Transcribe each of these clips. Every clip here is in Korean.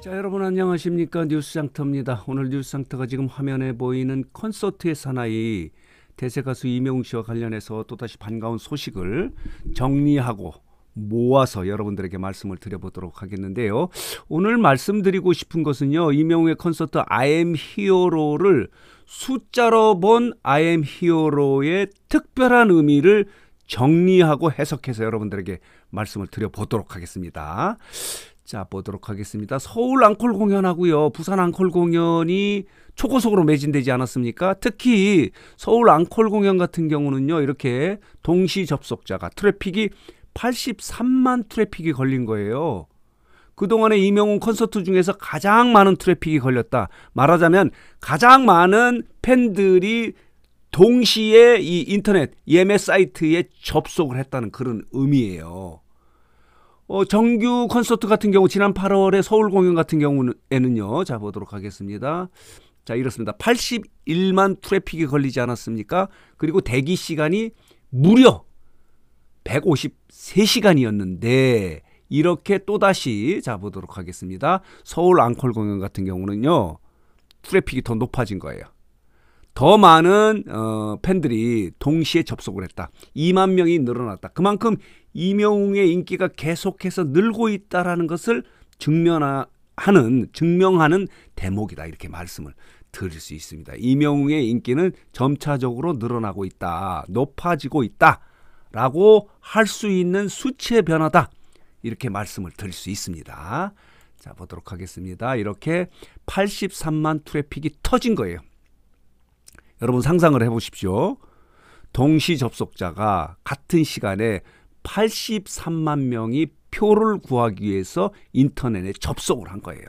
자 여러분 안녕하십니까 뉴스장터입니다 오늘 뉴스장터가 지금 화면에 보이는 콘서트의 사나이 대세 가수 이명웅 씨와 관련해서 또다시 반가운 소식을 정리하고 모아서 여러분들에게 말씀을 드려보도록 하겠는데요. 오늘 말씀드리고 싶은 것은요. 이명웅의 콘서트 I am 히어로를 숫자로 본 I am 히어로의 특별한 의미를 정리하고 해석해서 여러분들에게 말씀을 드려보도록 하겠습니다. 자 보도록 하겠습니다. 서울 앙콜 공연하고요. 부산 앙콜 공연이 초고속으로 매진되지 않았습니까? 특히 서울 앙콜 공연 같은 경우는요. 이렇게 동시 접속자가 트래픽이 83만 트래픽이 걸린 거예요. 그동안의 이명웅 콘서트 중에서 가장 많은 트래픽이 걸렸다. 말하자면 가장 많은 팬들이 동시에 이 인터넷 예매 사이트에 접속을 했다는 그런 의미예요. 어, 정규 콘서트 같은 경우 지난 8월에 서울 공연 같은 경우에는요. 자 보도록 하겠습니다. 자 이렇습니다. 81만 트래픽이 걸리지 않았습니까? 그리고 대기 시간이 무려 153시간이었는데 이렇게 또다시 자 보도록 하겠습니다. 서울 앙콜 공연 같은 경우는요. 트래픽이 더 높아진 거예요. 더 많은 어, 팬들이 동시에 접속을 했다. 2만 명이 늘어났다. 그만큼 이명웅의 인기가 계속해서 늘고 있다라는 것을 증명하는 증명하는 대목이다. 이렇게 말씀을 드릴 수 있습니다. 이명웅의 인기는 점차적으로 늘어나고 있다. 높아지고 있다. 라고 할 수 있는 수치의 변화다. 이렇게 말씀을 드릴 수 있습니다. 자, 보도록 하겠습니다. 이렇게 83만 트래픽이 터진 거예요. 여러분 상상을 해보십시오. 동시 접속자가 같은 시간에 83만 명이 표를 구하기 위해서 인터넷에 접속을 한 거예요.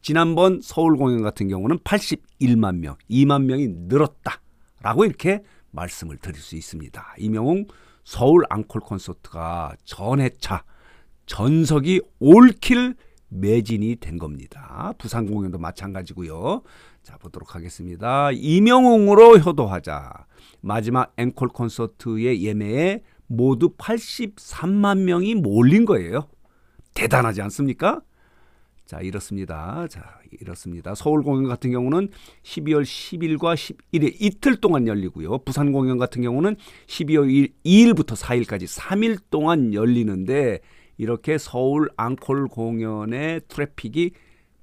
지난번 서울 공연 같은 경우는 81만 명, 2만 명이 늘었다라고 이렇게 말씀을 드릴 수 있습니다. 이명웅 서울 앙콜 콘서트가 전회차 전석이 올킬 매진이 된 겁니다. 부산 공연도 마찬가지고요. 자, 보도록 하겠습니다. 이명웅으로 효도하자. 마지막 앵콜 콘서트의 예매에 모두 83만 명이 몰린 거예요. 대단하지 않습니까? 자, 이렇습니다. 자, 이렇습니다. 서울 공연 같은 경우는 12월 10일과 11일 이틀 동안 열리고요. 부산 공연 같은 경우는 12월 2일, 부터 4일까지 3일 동안 열리는데 이렇게 서울 앙콜 공연의 트래픽이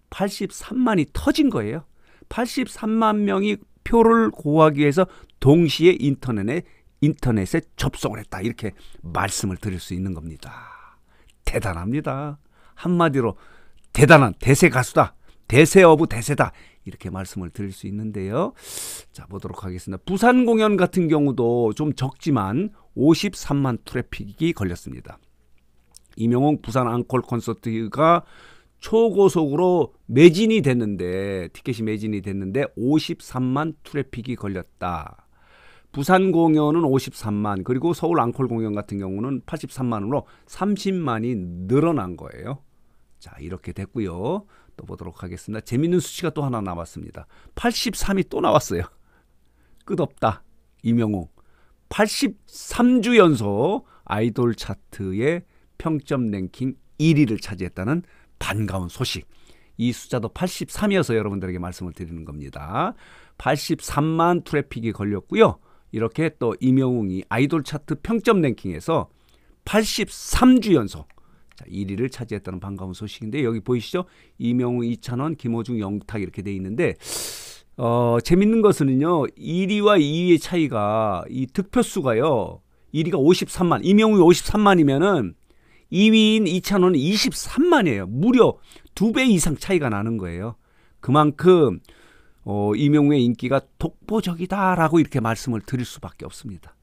83만이 터진 거예요. 83만 명이 표를 고하기 위해서 동시에 인터넷에 인터넷에 접속을 했다. 이렇게 말씀을 드릴 수 있는 겁니다. 대단합니다. 한마디로 대단한 대세 가수다. 대세 어부 대세다. 이렇게 말씀을 드릴 수 있는데요. 자, 보도록 하겠습니다. 부산 공연 같은 경우도 좀 적지만 53만 트래픽이 걸렸습니다. 이명웅 부산 앙콜 콘서트가 초고속으로 매진이 됐는데 티켓이 매진이 됐는데 53만 트래픽이 걸렸다. 부산 공연은 53만 그리고 서울 앙콜 공연 같은 경우는 83만으로 30만이 늘어난 거예요. 자 이렇게 됐고요. 또 보도록 하겠습니다. 재밌는 수치가 또 하나 나왔습니다. 83이 또 나왔어요. 끝없다 이명웅 83주 연속 아이돌 차트의 평점 랭킹 1위를 차지했다는 반가운 소식. 이 숫자도 83이어서 여러분들에게 말씀을 드리는 겁니다. 83만 트래픽이 걸렸고요. 이렇게 또 임영웅이 아이돌 차트 평점 랭킹에서 83주 연속 1위를 차지했다는 반가운 소식인데 여기 보이시죠? 임영웅, 이찬원, 김호중, 영탁 이렇게 돼 있는데 어, 재밌는 것은요. 1위와 2위의 차이가 이 득표수가요. 1위가 53만, 임영웅이 53만이면은 2위인 2차는 23만이에요. 무려 두 배 이상 차이가 나는 거예요. 그만큼 어, 이명우의 인기가 독보적이다라고 이렇게 말씀을 드릴 수밖에 없습니다.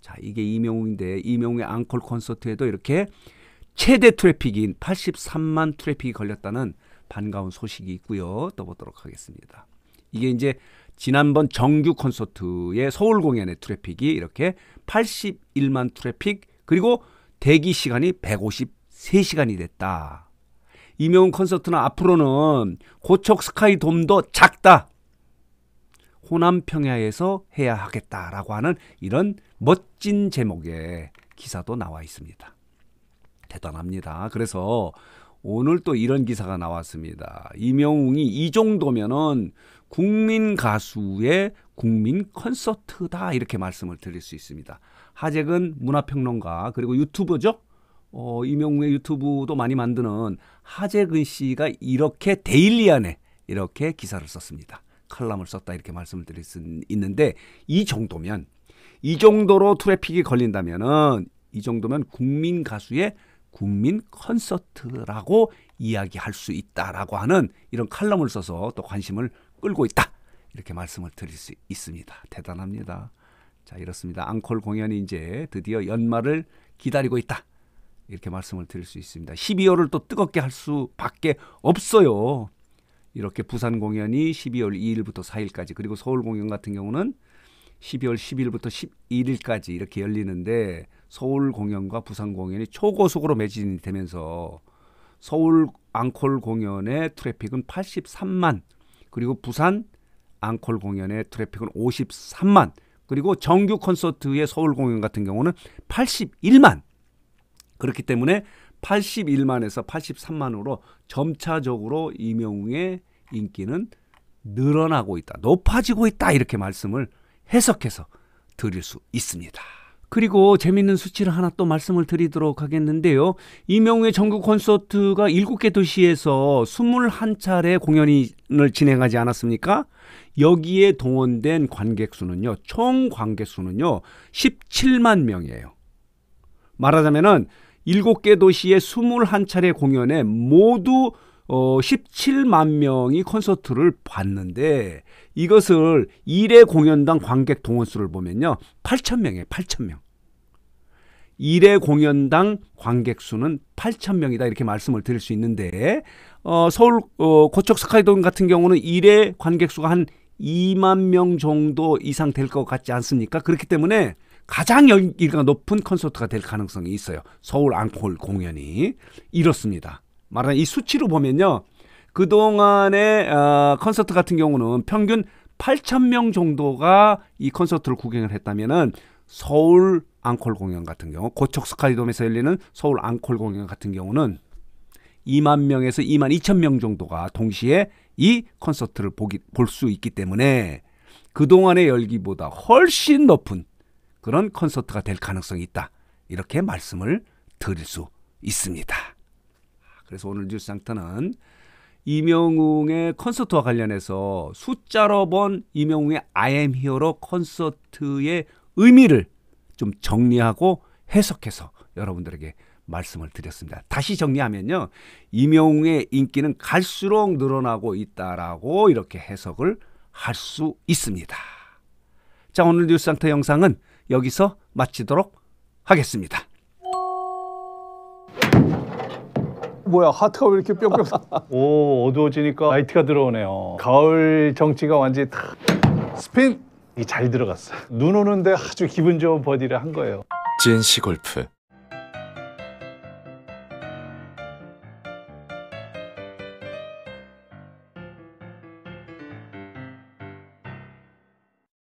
자, 이게 이명우인데 이명우의 앙콜 콘서트에도 이렇게 최대 트래픽인 83만 트래픽이 걸렸다는 반가운 소식이 있고요. 또 보도록 하겠습니다. 이게 이제 지난번 정규 콘서트의 서울 공연의 트래픽이 이렇게 81만 트래픽 그리고 대기 시간이 153시간이 됐다. 이명훈 콘서트는 앞으로는 고척 스카이돔도 작다. 호남 평야에서 해야 하겠다라고 하는 이런 멋진 제목의 기사도 나와 있습니다. 대단합니다. 그래서 오늘 또 이런 기사가 나왔습니다. 이명웅이 이 정도면은 국민 가수의 국민 콘서트다 이렇게 말씀을 드릴 수 있습니다. 하재근 문화평론가 그리고 유튜버죠. 어, 이명우의 유튜브도 많이 만드는 하재근 씨가 이렇게 데일리안에 이렇게 기사를 썼습니다. 칼럼을 썼다 이렇게 말씀을 드릴 수 있는데 이 정도면 이 정도로 트래픽이 걸린다면은 이 정도면 국민 가수의 국민 콘서트라고 이야기할 수 있다라고 하는 이런 칼럼을 써서 또 관심을 끌고 있다. 이렇게 말씀을 드릴 수 있습니다. 대단합니다. 자, 이렇습니다. 앙콜 공연이 이제 드디어 연말을 기다리고 있다. 이렇게 말씀을 드릴 수 있습니다. 12월을 또 뜨겁게 할 수밖에 없어요. 이렇게 부산 공연이 12월 2일부터 4일까지 그리고 서울 공연 같은 경우는 12월 10일부터 11일까지 이렇게 열리는데 서울 공연과 부산 공연이 초고속으로 매진이 되면서 서울 앙콜 공연의 트래픽은 83만 그리고 부산 앙콜 공연의 트래픽은 53만 그리고 정규 콘서트의 서울 공연 같은 경우는 81만 그렇기 때문에 81만에서 83만으로 점차적으로 이명웅의 인기는 늘어나고 있다. 높아지고 있다. 이렇게 말씀을 해석해서 드릴 수 있습니다. 그리고 재미있는 수치를 하나 또 말씀을 드리도록 하겠는데요. 이명우의 전국 콘서트가 7개 도시에서 21차례 공연을 진행하지 않았습니까? 여기에 동원된 관객 수는요. 총 관객 수는요. 17만 명이에요. 말하자면은 7개 도시의 21차례 공연에 모두 어, 17만 명이 콘서트를 봤는데 이것을 1회 공연당 관객 동원수를 보면요. 8천 명이에요. 8천 명. 1회 공연당 관객 수는 8천 명이다 이렇게 말씀을 드릴 수 있는데 어, 서울 어, 고척 스카이돔 같은 경우는 1회 관객 수가 한 2만 명 정도 이상 될 것 같지 않습니까? 그렇기 때문에 가장 열기가 높은 콘서트가 될 가능성이 있어요. 서울 앙콜 공연이 이렇습니다. 말하는 이 수치로 보면요. 그동안의 어, 콘서트 같은 경우는 평균 8천 명 정도가 이 콘서트를 구경을 했다면은 서울 앙콜 공연 같은 경우 고척 스카이돔에서 열리는 서울 앙콜 공연 같은 경우는 2만 명에서 2만 2천 명 정도가 동시에 이 콘서트를 볼 수 있기 때문에 그동안의 열기보다 훨씬 높은 그런 콘서트가 될 가능성이 있다. 이렇게 말씀을 드릴 수 있습니다. 그래서 오늘 뉴스 장터는 이명웅의 콘서트와 관련해서 숫자로 본 이명웅의 I am 히어로 콘서트의 의미를 좀 정리하고 해석해서 여러분들에게 말씀을 드렸습니다. 다시 정리하면요. 이명웅의 인기는 갈수록 늘어나고 있다라고 이렇게 해석을 할 수 있습니다. 자, 오늘 뉴스 상터 영상은 여기서 마치도록 하겠습니다. 뭐야 하트가 왜 이렇게 뿅뿅 오 어두워지니까 라이트가 들어오네요 가을 정치가 완전히 탁 스핀 이 잘 들어갔어 눈 오는데 아주 기분 좋은 버디를 한 거예요 g n 골프